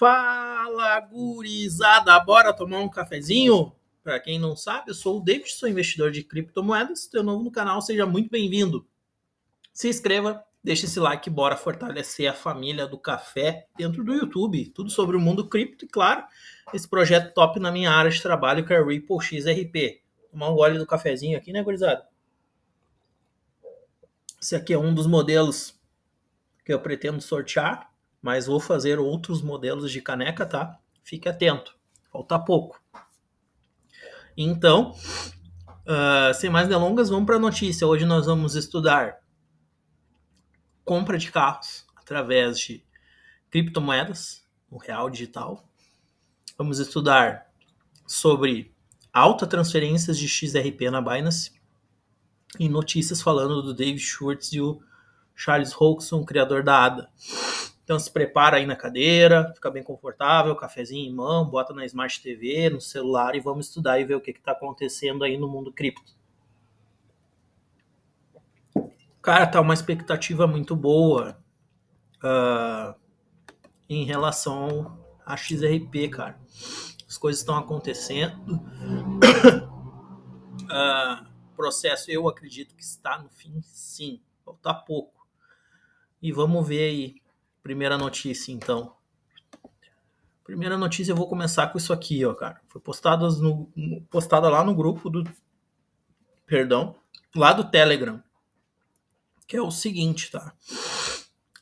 Fala, gurizada! Bora tomar um cafezinho? Para quem não sabe, eu sou o David, sou investidor de criptomoedas. Se é novo no canal, seja muito bem-vindo. Se inscreva, deixe esse like, bora fortalecer a família do café dentro do YouTube. Tudo sobre o mundo cripto e, claro, esse projeto top na minha área de trabalho, que é Ripple XRP. Tomar um gole do cafezinho aqui, né, gurizada? Esse aqui é um dos modelos que eu pretendo sortear mas vou fazer outros modelos de caneca, tá? Fique atento, falta pouco. Então, uh, sem mais delongas, vamos para a notícia. Hoje nós vamos estudar compra de carros através de criptomoedas, o real digital. Vamos estudar sobre alta transferências de XRP na Binance e notícias falando do Dave Schwartz e o Charles Hoxton, criador da ADA. Então se prepara aí na cadeira, fica bem confortável, cafezinho em mão, bota na Smart TV, no celular e vamos estudar e ver o que está acontecendo aí no mundo cripto. Cara, tá uma expectativa muito boa uh, em relação a XRP, cara. As coisas estão acontecendo. uh, processo, eu acredito que está no fim, sim. Falta pouco. E vamos ver aí Primeira notícia, então. Primeira notícia, eu vou começar com isso aqui, ó, cara. Foi postada, no, postada lá no grupo do. Perdão. Lá do Telegram. Que é o seguinte, tá?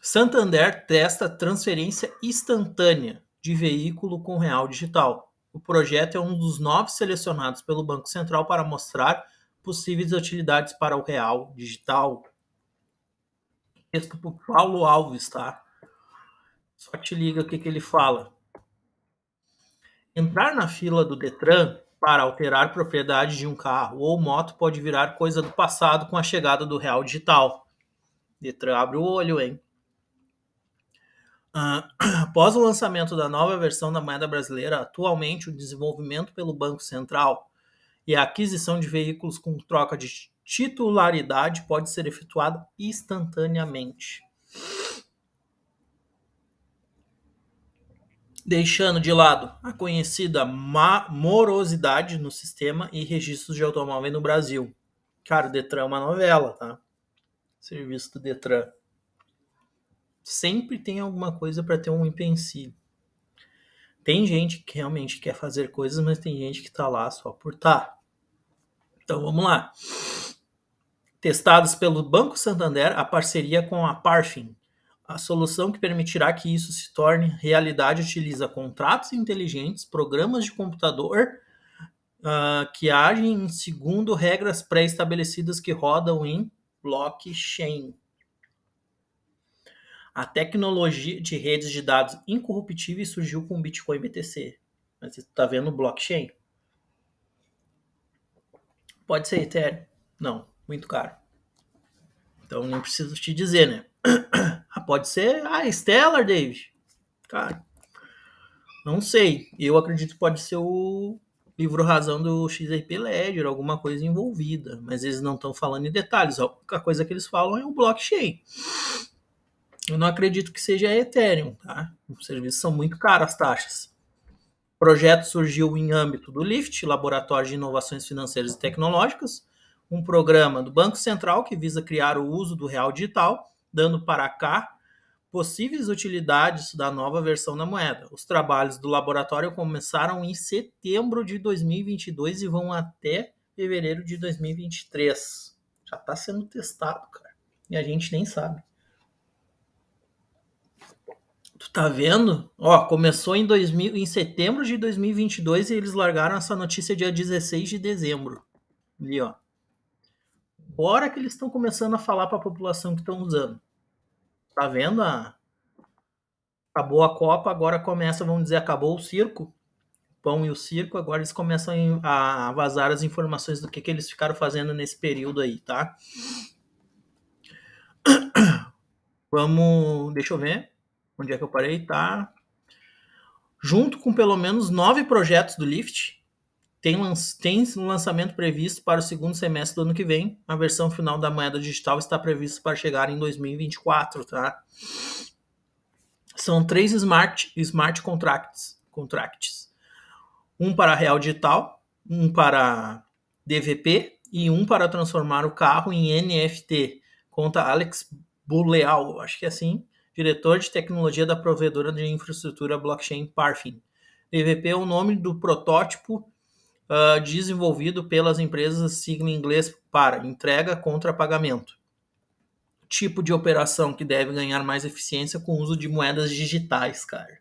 Santander testa transferência instantânea de veículo com real digital. O projeto é um dos nove selecionados pelo Banco Central para mostrar possíveis utilidades para o real digital. Texto por Paulo Alves, tá? Só te liga o que, que ele fala. Entrar na fila do Detran para alterar propriedade de um carro ou moto pode virar coisa do passado com a chegada do real digital. Detran abre o olho, hein? Ah, após o lançamento da nova versão da moeda brasileira, atualmente o desenvolvimento pelo Banco Central e a aquisição de veículos com troca de titularidade pode ser efetuada instantaneamente. deixando de lado a conhecida morosidade no sistema e registros de automóvel no Brasil. Cara, o Detran é uma novela, tá? Serviço do Detran. Sempre tem alguma coisa para ter um empecilho. Tem gente que realmente quer fazer coisas, mas tem gente que tá lá só por tá. Então vamos lá. Testados pelo Banco Santander, a parceria com a Parfin, a solução que permitirá que isso se torne realidade utiliza contratos inteligentes, programas de computador uh, que agem segundo regras pré-estabelecidas que rodam em blockchain. A tecnologia de redes de dados incorruptíveis surgiu com o Bitcoin BTC. Mas você está vendo blockchain? Pode ser Ethereum? Não, muito caro. Então não preciso te dizer, né? Pode ser a ah, Stellar, David. Cara, não sei. Eu acredito que pode ser o livro razão do XRP Ledger, alguma coisa envolvida. Mas eles não estão falando em detalhes. A única coisa que eles falam é o blockchain. Eu não acredito que seja a Ethereum, tá? Os serviços são muito caros as taxas. O projeto surgiu em âmbito do LIFT, Laboratório de Inovações Financeiras e Tecnológicas, um programa do Banco Central que visa criar o uso do real digital, dando para cá possíveis utilidades da nova versão da moeda. Os trabalhos do laboratório começaram em setembro de 2022 e vão até fevereiro de 2023. Já está sendo testado, cara. E a gente nem sabe. Tu tá vendo? Ó, começou em, 2000, em setembro de 2022 e eles largaram essa notícia dia 16 de dezembro. Ali, ó. que eles estão começando a falar para a população que estão usando. Tá vendo a... Ah, acabou a Copa, agora começa, vamos dizer, acabou o circo. Pão e o circo, agora eles começam a vazar as informações do que, que eles ficaram fazendo nesse período aí, tá? Vamos, deixa eu ver onde é que eu parei, tá? Junto com pelo menos nove projetos do Lyft, tem, tem um lançamento previsto para o segundo semestre do ano que vem. A versão final da moeda digital está prevista para chegar em 2024, tá? São três smart, smart contracts, contracts. Um para real digital, um para DVP e um para transformar o carro em NFT, conta Alex Buleal, acho que é assim, diretor de tecnologia da provedora de infraestrutura blockchain Parfin. DVP é o nome do protótipo uh, desenvolvido pelas empresas, sigla em inglês para entrega contra pagamento. Tipo de operação que deve ganhar mais eficiência com o uso de moedas digitais, cara.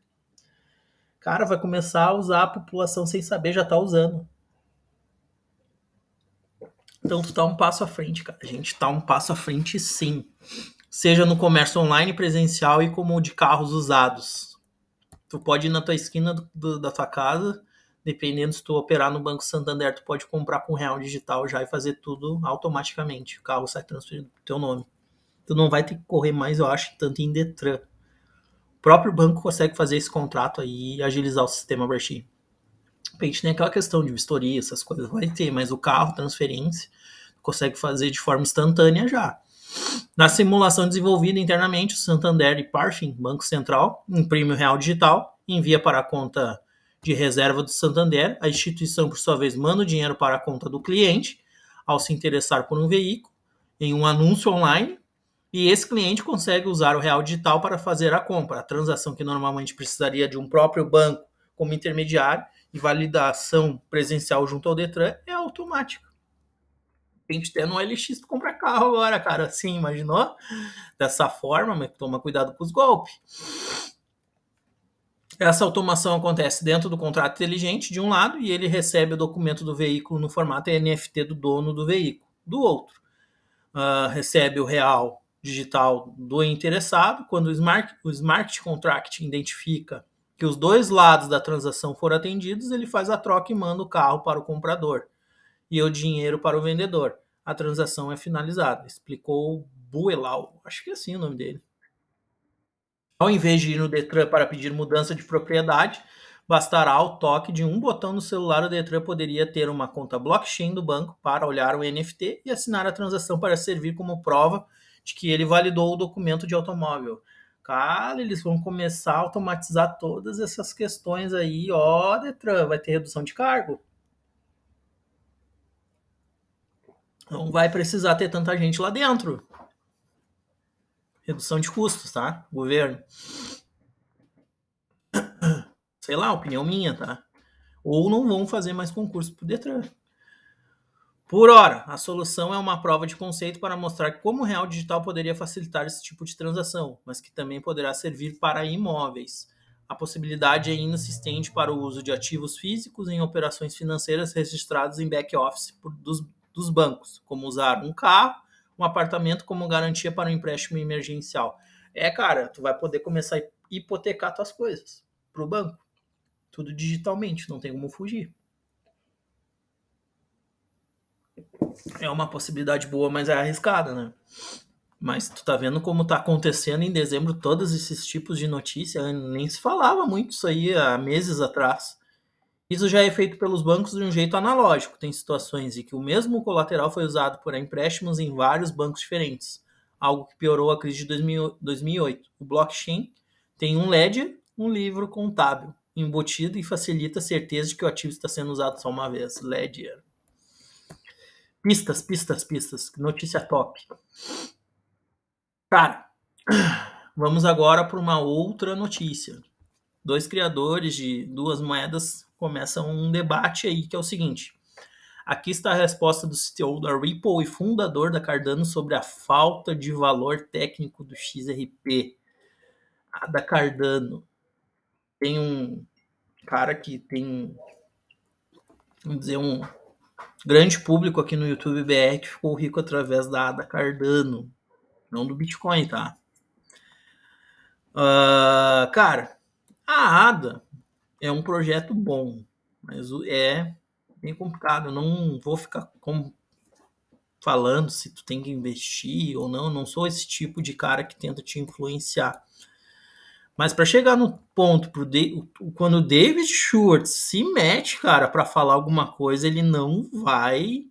Cara, vai começar a usar a população sem saber, já tá usando. Então tu tá um passo à frente, cara. A gente tá um passo à frente sim. Seja no comércio online, presencial e como de carros usados. Tu pode ir na tua esquina do, do, da tua casa, dependendo se tu operar no Banco Santander, tu pode comprar com real digital já e fazer tudo automaticamente. O carro sai transferido pro teu nome. Tu não vai ter que correr mais, eu acho, tanto em Detran. O próprio banco consegue fazer esse contrato aí e agilizar o sistema para ti. A gente tem aquela questão de vistoria, essas coisas vai ter, mas o carro, transferência, consegue fazer de forma instantânea já. Na simulação desenvolvida internamente, o Santander e Parfim, Banco Central, imprime o real digital, envia para a conta de reserva do Santander, a instituição, por sua vez, manda o dinheiro para a conta do cliente ao se interessar por um veículo em um anúncio online e esse cliente consegue usar o real digital para fazer a compra, a transação que normalmente precisaria de um próprio banco como intermediário e validação presencial junto ao Detran é automática. Tem que ter no LX para comprar carro agora, cara. Assim, imaginou? Dessa forma, mas toma cuidado com os golpes. Essa automação acontece dentro do contrato inteligente, de um lado, e ele recebe o documento do veículo no formato NFT do dono do veículo, do outro. Uh, recebe o real digital do interessado. Quando o smart, o smart contract identifica que os dois lados da transação foram atendidos, ele faz a troca e manda o carro para o comprador e o dinheiro para o vendedor. A transação é finalizada. Explicou Buelau, acho que é assim o nome dele. Ao invés de ir no Detran para pedir mudança de propriedade, bastará o toque de um botão no celular, o Detran poderia ter uma conta blockchain do banco para olhar o NFT e assinar a transação para servir como prova de que ele validou o documento de automóvel. Cara, eles vão começar a automatizar todas essas questões aí. Ó, oh, Detran, vai ter redução de cargo. Não vai precisar ter tanta gente lá dentro redução de custos, tá? Governo. Sei lá, opinião minha, tá? Ou não vão fazer mais concurso pro Detran. Por hora, a solução é uma prova de conceito para mostrar como o real digital poderia facilitar esse tipo de transação, mas que também poderá servir para imóveis. A possibilidade ainda se estende para o uso de ativos físicos em operações financeiras registradas em back-office dos, dos bancos, como usar um carro um apartamento como garantia para um empréstimo emergencial. É, cara, tu vai poder começar a hipotecar tuas coisas para o banco. Tudo digitalmente, não tem como fugir. É uma possibilidade boa, mas é arriscada, né? Mas tu tá vendo como tá acontecendo em dezembro todos esses tipos de notícia, nem se falava muito isso aí há meses atrás. Isso já é feito pelos bancos de um jeito analógico. Tem situações em que o mesmo colateral foi usado por empréstimos em vários bancos diferentes, algo que piorou a crise de 2008. O blockchain tem um ledger, um livro contábil embutido e facilita a certeza de que o ativo está sendo usado só uma vez. Ledger. Pistas, pistas, pistas. Notícia top. Cara, vamos agora para uma outra notícia. Dois criadores de duas moedas começa um debate aí que é o seguinte. Aqui está a resposta do CEO da Ripple e fundador da Cardano sobre a falta de valor técnico do XRP. A da Cardano. Tem um cara que tem, vamos dizer, um grande público aqui no YouTube BR que ficou rico através da ADA Cardano, não do Bitcoin, tá? Uh, cara, a ADA é um projeto bom, mas é bem complicado. Eu não vou ficar com, falando se tu tem que investir ou não. Eu não sou esse tipo de cara que tenta te influenciar. Mas para chegar no ponto, pro de, quando o David Schwartz se mete, cara, para falar alguma coisa, ele não vai.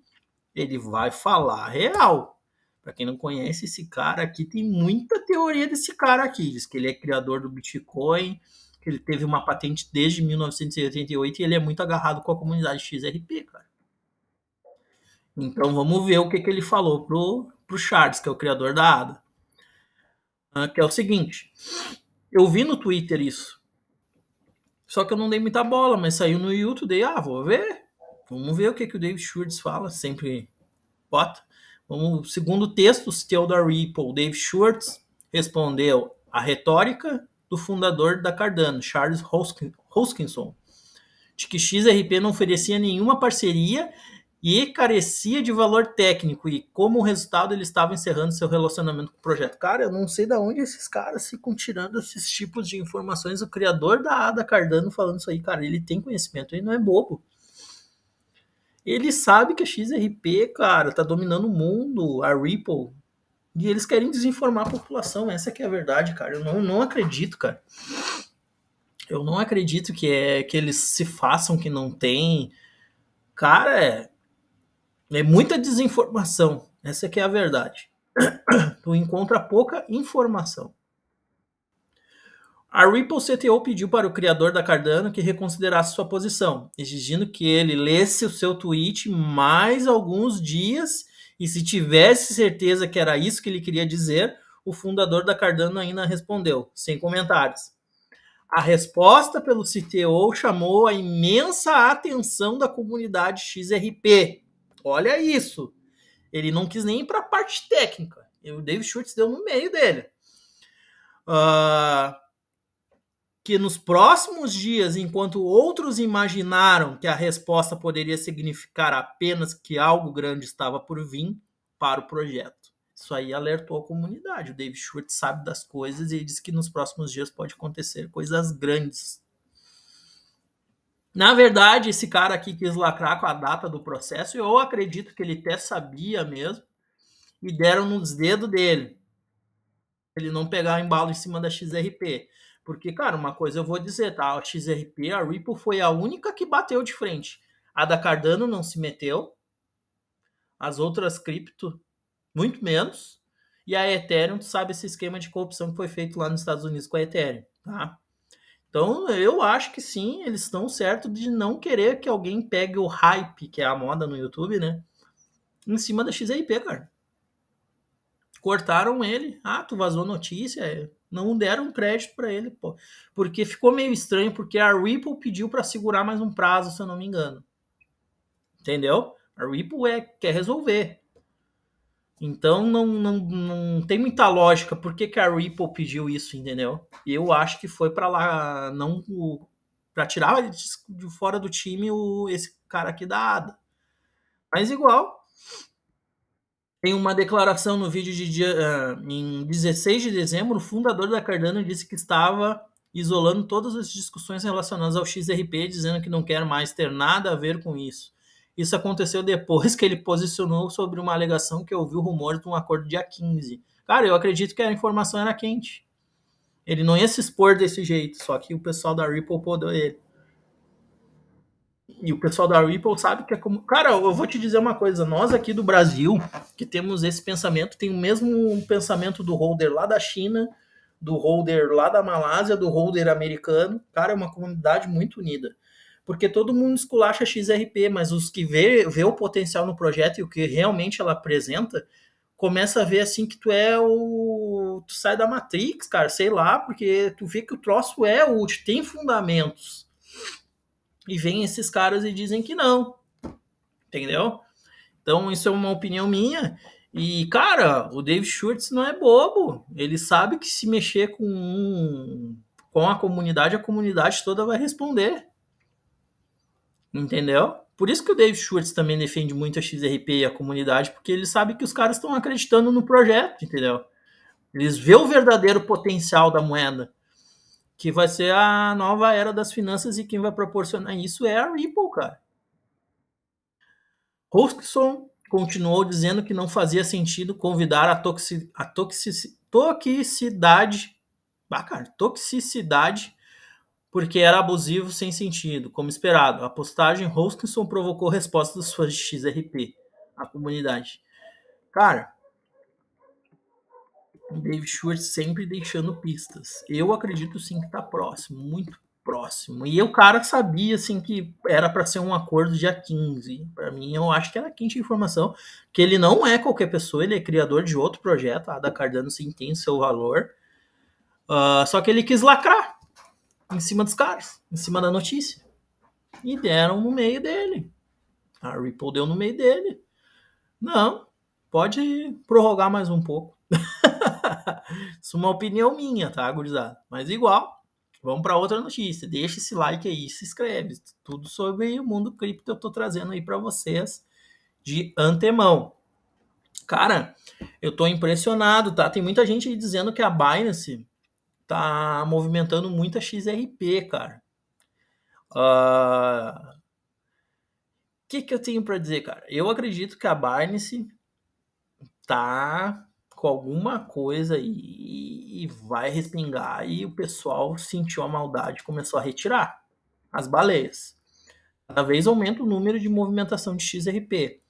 Ele vai falar real. Para quem não conhece esse cara aqui, tem muita teoria desse cara aqui. Diz que ele é criador do Bitcoin, ele teve uma patente desde 1988 e ele é muito agarrado com a comunidade XRP, cara. Então vamos ver o que, que ele falou pro, pro Charles, que é o criador da ADA. Ah, que é o seguinte: eu vi no Twitter isso. Só que eu não dei muita bola, mas saiu no YouTube, dei, ah, vou ver. Vamos ver o que, que o David Schwartz fala, sempre bota. Vamos, segundo texto, Theodore Ripple, David Schwartz respondeu a retórica do fundador da Cardano, Charles Hoskinson, de que XRP não oferecia nenhuma parceria e carecia de valor técnico, e como resultado ele estava encerrando seu relacionamento com o projeto. Cara, eu não sei de onde esses caras ficam tirando esses tipos de informações. O criador da Ada Cardano falando isso aí, cara, ele tem conhecimento, ele não é bobo. Ele sabe que a XRP, cara, tá dominando o mundo, a Ripple e eles querem desinformar a população, essa que é a verdade, cara. Eu não, não acredito, cara. Eu não acredito que é que eles se façam que não tem. Cara, é, é muita desinformação. Essa que é a verdade. Tu encontra pouca informação. A Ripple CTO pediu para o criador da Cardano que reconsiderasse sua posição, exigindo que ele lesse o seu tweet mais alguns dias e se tivesse certeza que era isso que ele queria dizer, o fundador da Cardano ainda respondeu, sem comentários. A resposta pelo CTO chamou a imensa atenção da comunidade XRP. Olha isso! Ele não quis nem ir para a parte técnica. O David Schultz deu no meio dele. Uh, que nos próximos dias, enquanto outros imaginaram que a resposta poderia significar apenas que algo grande estava por vir para o projeto. Isso aí alertou a comunidade. O David Schwartz sabe das coisas e diz que nos próximos dias pode acontecer coisas grandes. Na verdade, esse cara aqui quis lacrar com a data do processo, e eu acredito que ele até sabia mesmo, e deram nos dedos dele. Ele não pegar o embalo em cima da XRP. Porque, cara, uma coisa eu vou dizer, tá? A XRP, a Ripple foi a única que bateu de frente. A da Cardano não se meteu. As outras cripto, muito menos. E a Ethereum, tu sabe esse esquema de corrupção que foi feito lá nos Estados Unidos com a Ethereum, tá? Então, eu acho que sim, eles estão certos de não querer que alguém pegue o hype, que é a moda no YouTube, né? Em cima da XRP, cara. Cortaram ele. Ah, tu vazou notícia. É. Não deram crédito para ele, pô. Porque ficou meio estranho, porque a Ripple pediu para segurar mais um prazo, se eu não me engano. Entendeu? A Ripple é, quer resolver. Então não, não, não tem muita lógica por que, que a Ripple pediu isso, entendeu? Eu acho que foi para lá não para tirar de fora do time o, esse cara aqui da ADA. Mas igual, em uma declaração no vídeo de dia, uh, em 16 de dezembro, o fundador da Cardano disse que estava isolando todas as discussões relacionadas ao XRP, dizendo que não quer mais ter nada a ver com isso. Isso aconteceu depois que ele posicionou sobre uma alegação que ouviu rumores de um acordo dia 15. Cara, eu acredito que a informação era quente. Ele não ia se expor desse jeito, só que o pessoal da Ripple podou ele e o pessoal da Ripple sabe que é como. Cara, eu vou te dizer uma coisa: nós aqui do Brasil, que temos esse pensamento, tem o mesmo pensamento do holder lá da China, do holder lá da Malásia, do holder americano. Cara, é uma comunidade muito unida. Porque todo mundo esculacha XRP, mas os que vê, vê o potencial no projeto e o que realmente ela apresenta, começa a ver assim que tu é o. Tu sai da Matrix, cara, sei lá, porque tu vê que o troço é útil, tem fundamentos. E vem esses caras e dizem que não. Entendeu? Então, isso é uma opinião minha. E, cara, o Dave Schultz não é bobo. Ele sabe que se mexer com, um, com a comunidade, a comunidade toda vai responder. Entendeu? Por isso que o Dave Schultz também defende muito a XRP e a comunidade, porque ele sabe que os caras estão acreditando no projeto, entendeu? Eles vê o verdadeiro potencial da moeda que vai ser a nova era das finanças e quem vai proporcionar isso é a Ripple, cara. Hoskinson continuou dizendo que não fazia sentido convidar a, toxi, a toxic, toxicidade, ah, cara, toxicidade, porque era abusivo sem sentido, como esperado. A postagem Hoskinson provocou respostas dos fãs de XRP, a comunidade. Cara, Dave David sempre deixando pistas. Eu acredito sim que está próximo, muito próximo. E o cara sabia assim que era para ser um acordo dia 15. Para mim, eu acho que era quente informação, que ele não é qualquer pessoa, ele é criador de outro projeto, a da Cardano sim tem seu valor. Uh, só que ele quis lacrar em cima dos caras, em cima da notícia. E deram no meio dele. A Ripple deu no meio dele. Não, pode prorrogar mais um pouco Isso é uma opinião minha, tá, gurizada? Mas igual, vamos para outra notícia. Deixa esse like aí, se inscreve. Tudo sobre o mundo cripto eu tô trazendo aí para vocês de antemão. Cara, eu tô impressionado, tá? Tem muita gente aí dizendo que a Binance tá movimentando muita XRP, cara. O uh... Ah, que, que eu tenho para dizer, cara? Eu acredito que a Binance tá com alguma coisa e, e vai respingar. E o pessoal sentiu a maldade e começou a retirar as baleias. Cada vez aumenta o número de movimentação de XRP.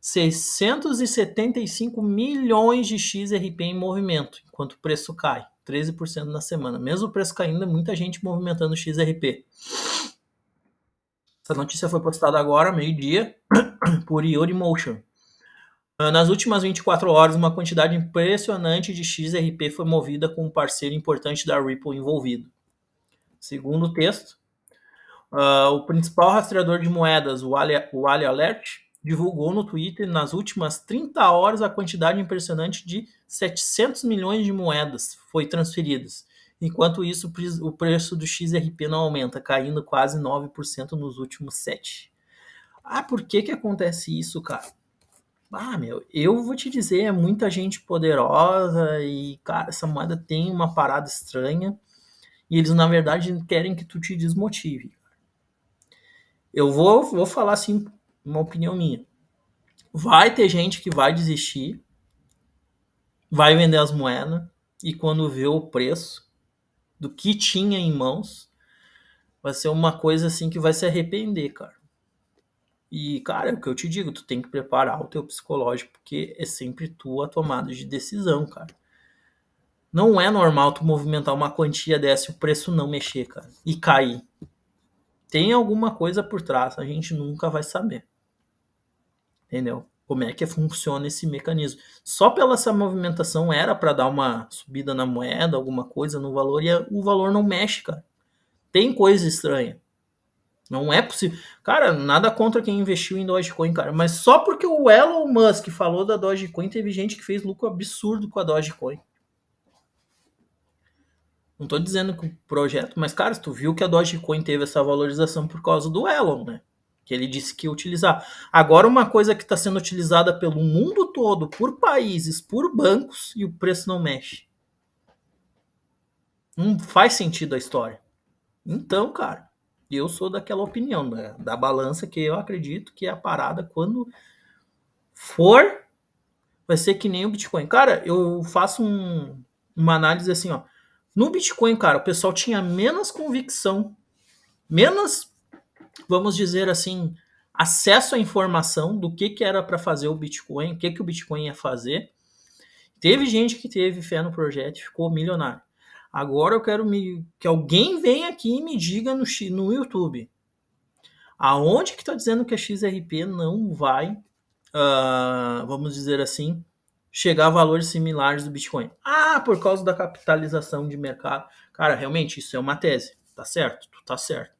675 milhões de XRP em movimento, enquanto o preço cai, 13% na semana. Mesmo o preço caindo, muita gente movimentando XRP. Essa notícia foi postada agora, meio-dia, por Yori Motion. Ah, nas últimas 24 horas, uma quantidade impressionante de XRP foi movida com um parceiro importante da Ripple envolvido. Segundo o texto, uh, o principal rastreador de moedas, o Ali, o Ali Alert, divulgou no Twitter nas últimas 30 horas a quantidade impressionante de 700 milhões de moedas foi transferidas. Enquanto isso, o preço do XRP não aumenta, caindo quase 9% nos últimos 7. Ah, por que que acontece isso, cara? Ah, meu, eu vou te dizer, é muita gente poderosa e, cara, essa moeda tem uma parada estranha e eles, na verdade, querem que tu te desmotive. Eu vou, vou falar, assim, uma opinião minha. Vai ter gente que vai desistir, vai vender as moedas e quando vê o preço do que tinha em mãos, vai ser uma coisa, assim, que vai se arrepender, cara. E, cara, é o que eu te digo, tu tem que preparar o teu psicológico, porque é sempre tu a tomada de decisão, cara. Não é normal tu movimentar uma quantia dessa e o preço não mexer, cara, e cair. Tem alguma coisa por trás, a gente nunca vai saber. Entendeu? Como é que funciona esse mecanismo? Só pela essa movimentação era para dar uma subida na moeda, alguma coisa no valor, e o valor não mexe, cara. Tem coisa estranha. Não é possível. Cara, nada contra quem investiu em Dogecoin, cara, mas só porque o Elon Musk falou da Dogecoin, teve gente que fez lucro absurdo com a Dogecoin. Não tô dizendo que o projeto, mas cara, tu viu que a Dogecoin teve essa valorização por causa do Elon, né? Que ele disse que ia utilizar. Agora, uma coisa que está sendo utilizada pelo mundo todo, por países, por bancos, e o preço não mexe. Não faz sentido a história. Então, cara, e eu sou daquela opinião, da, né? da balança, que eu acredito que a parada, quando for, vai ser que nem o Bitcoin. Cara, eu faço um, uma análise assim, ó. No Bitcoin, cara, o pessoal tinha menos convicção, menos, vamos dizer assim, acesso à informação do que, que era para fazer o Bitcoin, o que, que o Bitcoin ia fazer. Teve gente que teve fé no projeto e ficou milionário. Agora eu quero me, que alguém venha aqui e me diga no, no YouTube aonde que está dizendo que a XRP não vai, uh, vamos dizer assim, chegar a valores similares do Bitcoin. Ah, por causa da capitalização de mercado. Cara, realmente isso é uma tese, tá certo? Tu tá certo.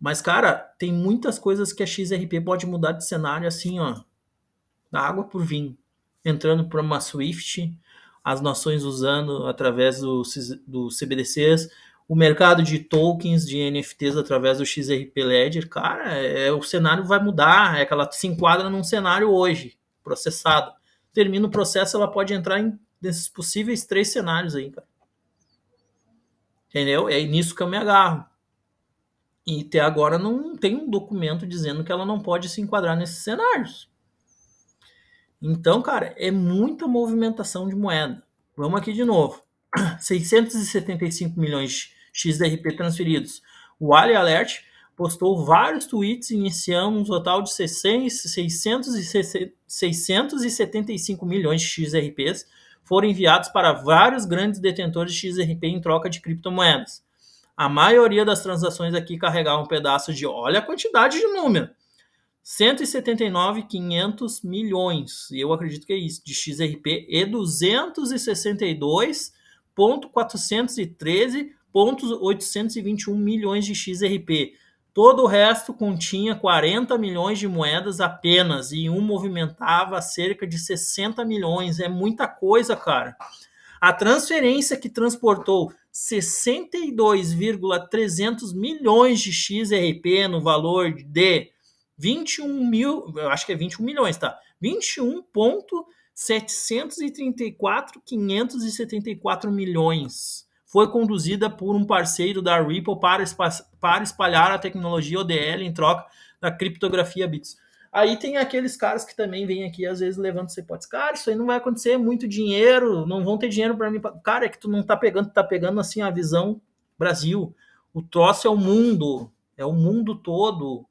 Mas, cara, tem muitas coisas que a XRP pode mudar de cenário assim, ó. Da água por vinho. Entrando para uma Swift, as nações usando através do, do CBDCs, o mercado de tokens, de NFTs através do XRP Ledger, cara, é, o cenário vai mudar, é que ela se enquadra num cenário hoje, processado. Termina o processo, ela pode entrar em desses possíveis três cenários aí, cara. Entendeu? É nisso que eu me agarro. E até agora não tem um documento dizendo que ela não pode se enquadrar nesses cenários. Então, cara, é muita movimentação de moeda. Vamos aqui de novo. 675 milhões XRP transferidos. O Ali Alert postou vários tweets iniciando um total de 675 milhões de XRPs foram enviados para vários grandes detentores de XRP em troca de criptomoedas. A maioria das transações aqui carregava um pedaço de, olha a quantidade de número, 179,500 milhões, e eu acredito que é isso, de XRP, e 262,413,821 milhões de XRP. Todo o resto continha 40 milhões de moedas apenas, e um movimentava cerca de 60 milhões. É muita coisa, cara. A transferência que transportou 62,300 milhões de XRP no valor de 21 mil, eu acho que é 21 milhões, tá? 21.734.574 milhões. Foi conduzida por um parceiro da Ripple para, para espalhar a tecnologia ODL em troca da criptografia bits. Aí tem aqueles caras que também vêm aqui, às vezes, levando você pode cara, isso aí não vai acontecer, é muito dinheiro, não vão ter dinheiro para mim. Cara, é que tu não tá pegando, tu tá pegando assim a visão Brasil. O troço é o mundo, é o mundo todo.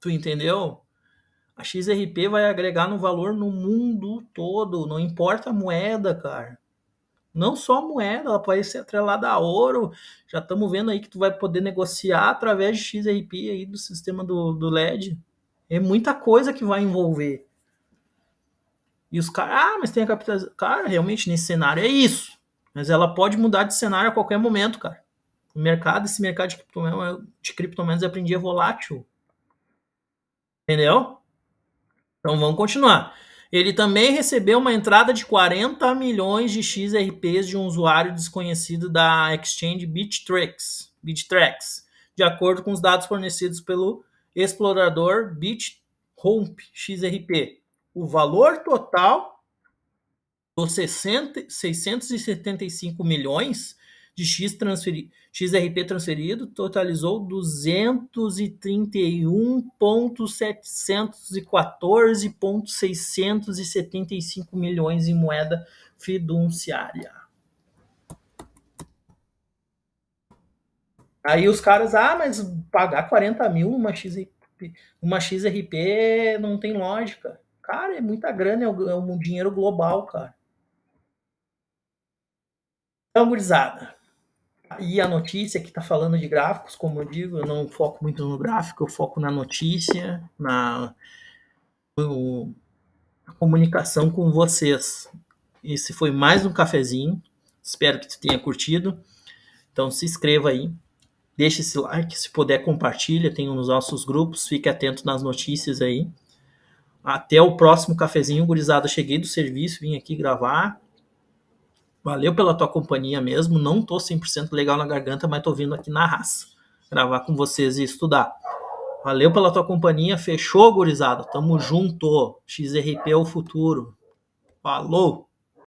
Tu entendeu? A XRP vai agregar no valor no mundo todo, não importa a moeda, cara. Não só a moeda, ela pode ser atrelada a ouro. Já estamos vendo aí que tu vai poder negociar através de XRP aí do sistema do, do LED. É muita coisa que vai envolver. E os caras, ah, mas tem a capitalização. Cara, realmente nesse cenário é isso. Mas ela pode mudar de cenário a qualquer momento, cara. O mercado, esse mercado de criptomoedas, de criptomoedas aprendi é volátil. Entendeu? Então vamos continuar. Ele também recebeu uma entrada de 40 milhões de XRPs de um usuário desconhecido da exchange BitTrex, BitTrex de acordo com os dados fornecidos pelo explorador BitHomp XRP. O valor total dos 60, 675 milhões de X transferi XRP transferido totalizou 231.714.675 milhões em moeda fiduciária. Aí os caras, ah, mas pagar 40 mil numa XRP, uma XRP não tem lógica. Cara, é muita grana, é um é dinheiro global, cara. Então, gurizada, e a notícia que está falando de gráficos, como eu digo, eu não foco muito no gráfico, eu foco na notícia, na comunicação com vocês. Esse foi mais um cafezinho. Espero que você tenha curtido. Então se inscreva aí, deixe esse like, se puder compartilha, tem nos nossos grupos, fique atento nas notícias aí. Até o próximo cafezinho, gurizada. Cheguei do serviço, vim aqui gravar. Valeu pela tua companhia mesmo. Não tô 100% legal na garganta, mas tô vindo aqui na raça gravar com vocês e estudar. Valeu pela tua companhia. Fechou, gurizada. Tamo junto. XRP é o futuro. Falou!